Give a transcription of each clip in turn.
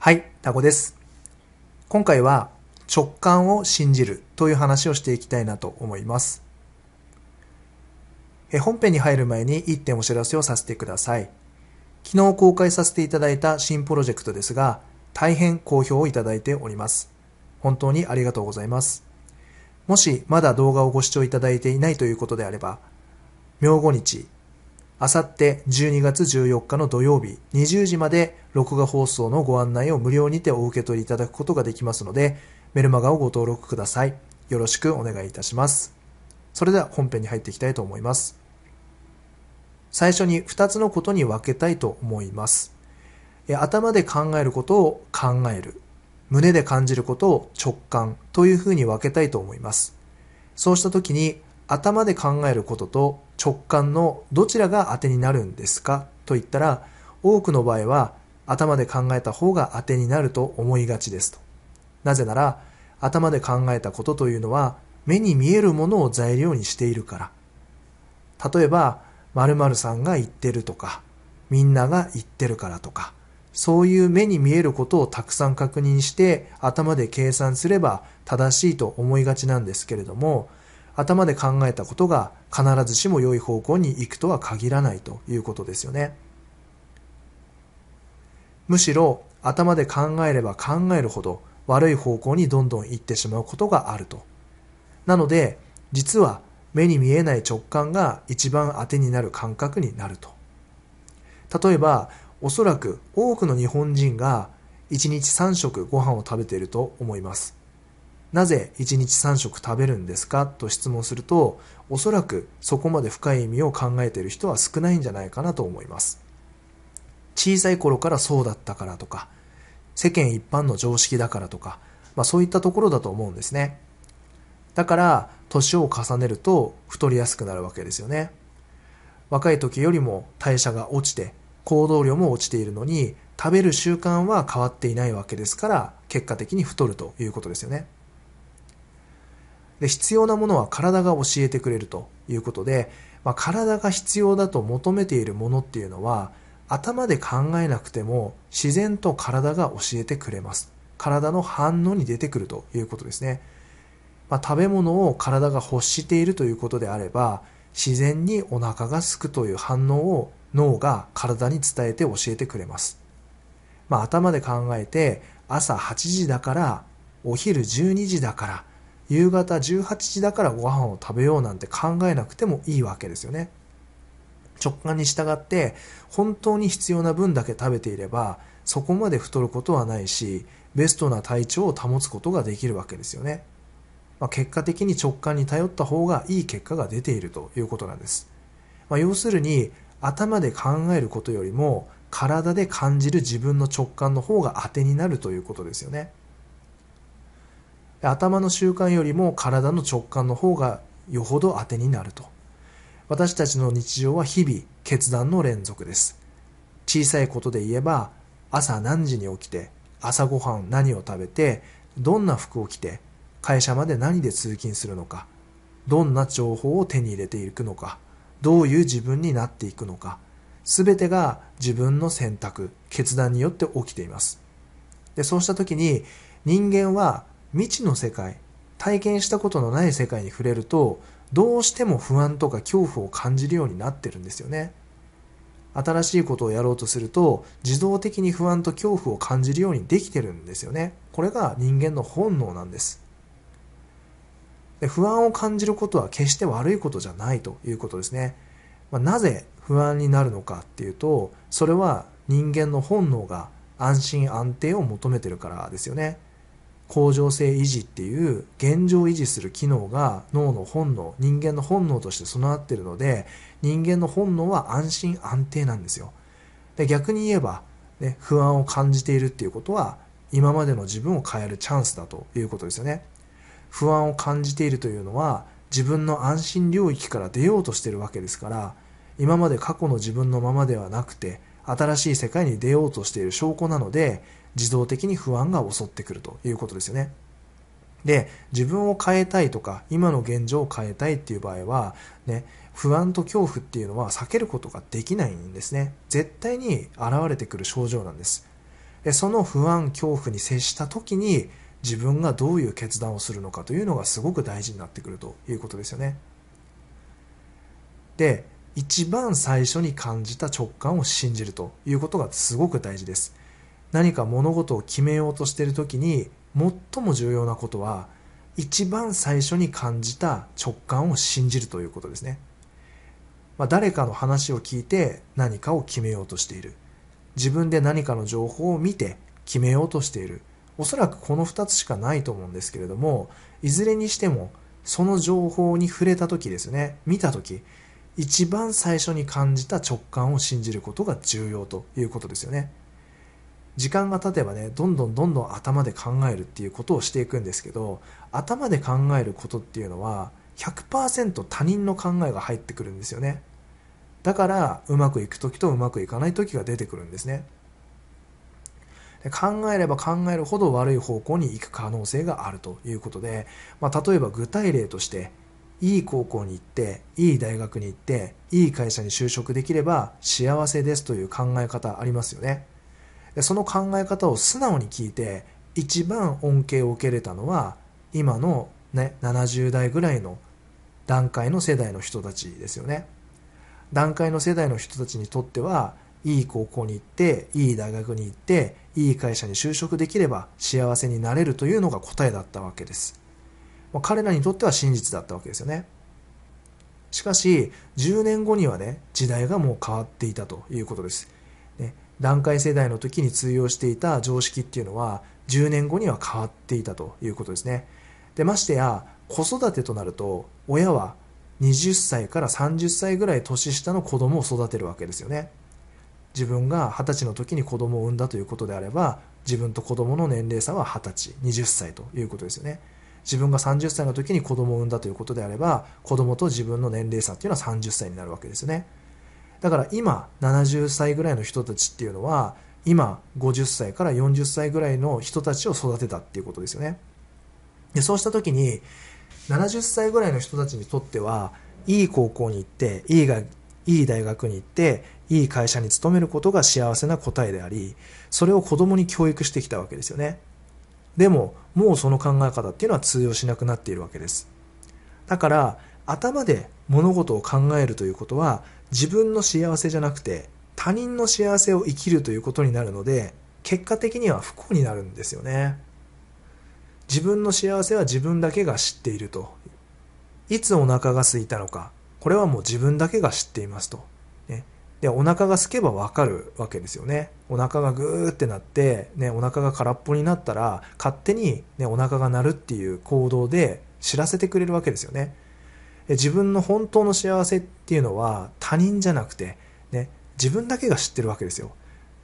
はい、タコです。今回は直感を信じるという話をしていきたいなと思います。え本編に入る前に1点お知らせをさせてください。昨日公開させていただいた新プロジェクトですが、大変好評をいただいております。本当にありがとうございます。もしまだ動画をご視聴いただいていないということであれば、明後日あさって12月14日の土曜日20時まで録画放送のご案内を無料にてお受け取りいただくことができますので、メルマガをご登録ください。よろしくお願いいたします。それでは本編に入っていきたいと思います。最初に2つのことに分けたいと思います。頭で考えることを考える。胸で感じることを直感というふうに分けたいと思います。そうしたときに頭で考えることと直感のどちらが当てになるんですかと言ったら多くの場合は頭で考えた方が当てになると思いがちですと。なぜなら頭で考えたことというのは目に見えるものを材料にしているから。例えば〇〇さんが言ってるとかみんなが言ってるからとかそういう目に見えることをたくさん確認して頭で計算すれば正しいと思いがちなんですけれども頭で考えたことが必ずしも良い方向に行くとは限らないということですよね。むしろ頭で考えれば考えるほど悪い方向にどんどん行ってしまうことがあると。なので、実は目に見えない直感が一番当てになる感覚になると。例えば、おそらく多くの日本人が1日3食ご飯を食べていると思います。なぜ1日3食食べるんですかと質問すると、おそらくそこまで深い意味を考えている人は少ないんじゃないかなと思います。小さい頃からそうだったからとか、世間一般の常識だからとか、まあそういったところだと思うんですね。だから、年を重ねると太りやすくなるわけですよね。若い時よりも代謝が落ちて、行動量も落ちているのに、食べる習慣は変わっていないわけですから、結果的に太るということですよね。で、必要なものは体が教えてくれるということで、まあ、体が必要だと求めているものっていうのは、頭で考えなくても自然と体が教えてくれます。体の反応に出てくるということですね。まあ、食べ物を体が欲しているということであれば、自然にお腹がすくという反応を脳が体に伝えて教えてくれます。まあ、頭で考えて朝8時だから、お昼12時だから、夕方18時だからご飯を食べようなんて考えなくてもいいわけですよね。直感に従って本当に必要な分だけ食べていればそこまで太ることはないしベストな体調を保つことができるわけですよね。まあ、結果的に直感に頼った方がいい結果が出ているということなんです。まあ、要するに頭で考えることよりも体で感じる自分の直感の方が当てになるということですよね。頭の習慣よりも体の直感の方がよほど当てになると私たちの日常は日々決断の連続です小さいことで言えば朝何時に起きて朝ごはん何を食べてどんな服を着て会社まで何で通勤するのかどんな情報を手に入れていくのかどういう自分になっていくのか全てが自分の選択決断によって起きていますでそうした時に人間は未知の世界体験したことのない世界に触れるとどうしても不安とか恐怖を感じるようになってるんですよね新しいことをやろうとすると自動的に不安と恐怖を感じるようにできてるんですよねこれが人間の本能なんですで不安を感じることは決して悪いことじゃないということですね、まあ、なぜ不安になるのかっていうとそれは人間の本能が安心安定を求めてるからですよね恒常性維持っていう現状維持する機能が脳の本能人間の本能として備わってるので人間の本能は安心安定なんですよで逆に言えば、ね、不安を感じているっていうことは今までの自分を変えるチャンスだということですよね不安を感じているというのは自分の安心領域から出ようとしてるわけですから今まで過去の自分のままではなくて新しい世界に出ようとしている証拠なので、自動的に不安が襲ってくるということですよね。で、自分を変えたいとか、今の現状を変えたいっていう場合は、ね、不安と恐怖っていうのは避けることができないんですね。絶対に現れてくる症状なんです。でその不安、恐怖に接した時に、自分がどういう決断をするのかというのがすごく大事になってくるということですよね。で、一番最初に感じた直感を信じるということがすごく大事です何か物事を決めようとしている時に最も重要なことは一番最初に感じた直感を信じるということですね、まあ、誰かの話を聞いて何かを決めようとしている自分で何かの情報を見て決めようとしているおそらくこの2つしかないと思うんですけれどもいずれにしてもその情報に触れた時ですね見た時一番最初に感じた直感を信じることが重要ということですよね時間が経てばねどんどんどんどん頭で考えるっていうことをしていくんですけど頭で考えることっていうのは100%他人の考えが入ってくるんですよねだからうまくいく時とうまくいかない時が出てくるんですねで考えれば考えるほど悪い方向に行く可能性があるということで、まあ、例えば具体例としていい高校に行って、いい大学に行って、いい会社に就職できれば幸せですという考え方ありますよね。その考え方を素直に聞いて、一番恩恵を受けれたのは、今のね、70代ぐらいの段階の世代の人たちですよね。段階の世代の人たちにとっては、いい高校に行って、いい大学に行って、いい会社に就職できれば幸せになれるというのが答えだったわけです。まあ、彼らにとっては真実だったわけですよね。しかし、10年後にはね、時代がもう変わっていたということです。ね、段階世代の時に通用していた常識っていうのは、10年後には変わっていたということですね。で、ましてや、子育てとなると、親は20歳から30歳ぐらい年下の子供を育てるわけですよね。自分が20歳の時に子供を産んだということであれば、自分と子供の年齢差は20歳、20歳ということですよね。自分が30歳の時に子供を産んだということであれば子供と自分の年齢差っていうのは30歳になるわけですねだから今70歳ぐらいの人たちっていうのは今50歳から40歳ぐらいの人たちを育てたっていうことですよねでそうした時に70歳ぐらいの人たちにとってはいい高校に行っていいがいい大学に行っていい会社に勤めることが幸せな答えでありそれを子供に教育してきたわけですよねでももうその考え方っていうのは通用しなくなっているわけですだから頭で物事を考えるということは自分の幸せじゃなくて他人の幸せを生きるということになるので結果的には不幸になるんですよね自分の幸せは自分だけが知っているといつお腹が空いたのかこれはもう自分だけが知っていますとで、お腹が空けばわかるわけですよね。お腹がグーってなって、ね、お腹が空っぽになったら、勝手にね、お腹が鳴るっていう行動で知らせてくれるわけですよね。自分の本当の幸せっていうのは他人じゃなくて、ね、自分だけが知ってるわけですよ。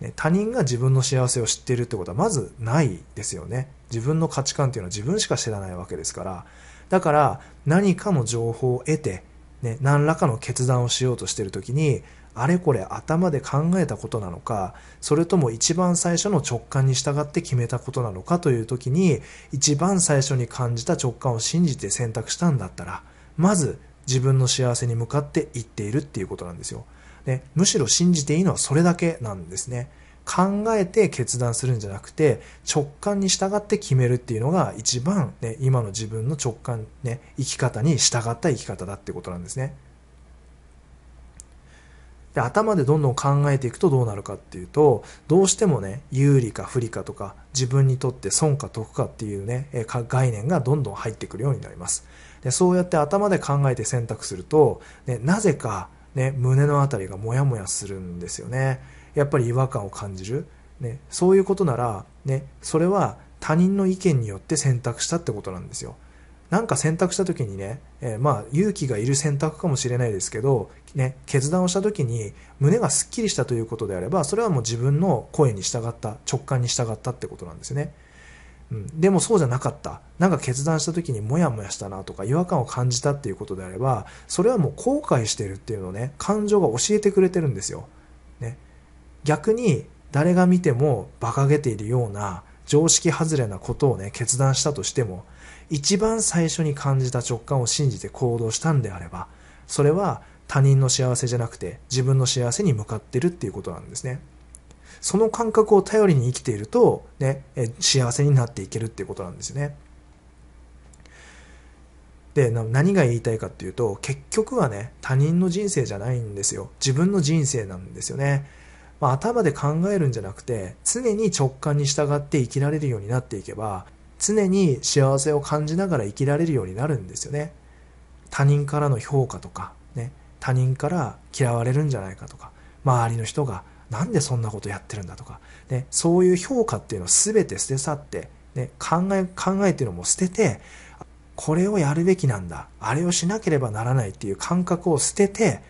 ね、他人が自分の幸せを知ってるってことはまずないですよね。自分の価値観っていうのは自分しか知らないわけですから。だから何かの情報を得て、ね、何らかの決断をしようとしてる時にあれこれ頭で考えたことなのかそれとも一番最初の直感に従って決めたことなのかという時に一番最初に感じた直感を信じて選択したんだったらまず自分の幸せに向かっていっているっていうことなんですよ、ね、むしろ信じていいのはそれだけなんですね考えて決断するんじゃなくて直感に従って決めるっていうのが一番、ね、今の自分の直感、ね、生き方に従った生き方だってことなんですね。で、頭でどんどん考えていくとどうなるかっていうと、どうしてもね、有利か不利かとか、自分にとって損か得かっていうね、え概念がどんどん入ってくるようになります。で、そうやって頭で考えて選択すると、ね、なぜか、ね、胸の辺りがモヤモヤするんですよね。やっぱり違和感を感じる。ね、そういうことなら、ね、それは他人の意見によって選択したってことなんですよ。なんか選択した時にね、えー、まあ勇気がいる選択かもしれないですけど、ね、決断をした時に胸がすっきりしたということであれば、それはもう自分の声に従った、直感に従ったってことなんですね。うん、でもそうじゃなかった。なんか決断した時にモヤモヤしたなとか違和感を感じたっていうことであれば、それはもう後悔してるっていうのをね、感情が教えてくれてるんですよ。ね。逆に誰が見ても馬鹿げているような常識外れなことをね、決断したとしても、一番最初に感じた直感を信じて行動したんであればそれは他人の幸せじゃなくて自分の幸せに向かってるっていうことなんですねその感覚を頼りに生きていると、ね、幸せになっていけるっていうことなんですよねで何が言いたいかっていうと結局はね他人の人生じゃないんですよ自分の人生なんですよね、まあ、頭で考えるんじゃなくて常に直感に従って生きられるようになっていけば常に幸せを感じながら生きられるようになるんですよね。他人からの評価とか、ね、他人から嫌われるんじゃないかとか、周りの人がなんでそんなことやってるんだとか、ね、そういう評価っていうのを全て捨て去って、ね、考え、考えっていうのも捨てて、これをやるべきなんだ、あれをしなければならないっていう感覚を捨てて、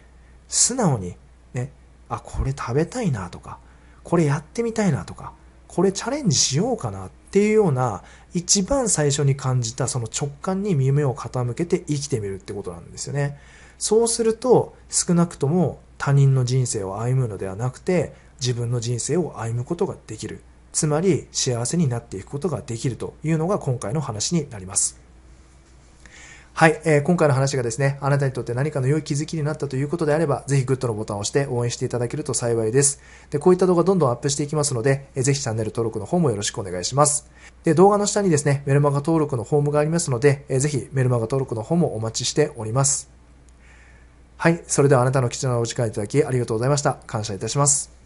素直に、ね、あ、これ食べたいなとか、これやってみたいなとか、これチャレンジしようかなってっていうような一番最初に感じたその直感に耳を傾けて生きてみるってことなんですよね。そうすると少なくとも他人の人生を歩むのではなくて自分の人生を歩むことができる。つまり幸せになっていくことができるというのが今回の話になります。はい、えー、今回の話がですね、あなたにとって何かの良い気づきになったということであれば、ぜひグッドのボタンを押して応援していただけると幸いです。で、こういった動画どんどんアップしていきますので、えー、ぜひチャンネル登録の方もよろしくお願いします。で、動画の下にですね、メルマガ登録のフォームがありますので、えー、ぜひメルマガ登録の方もお待ちしております。はい、それではあなたの貴重なお時間いただきありがとうございました。感謝いたします。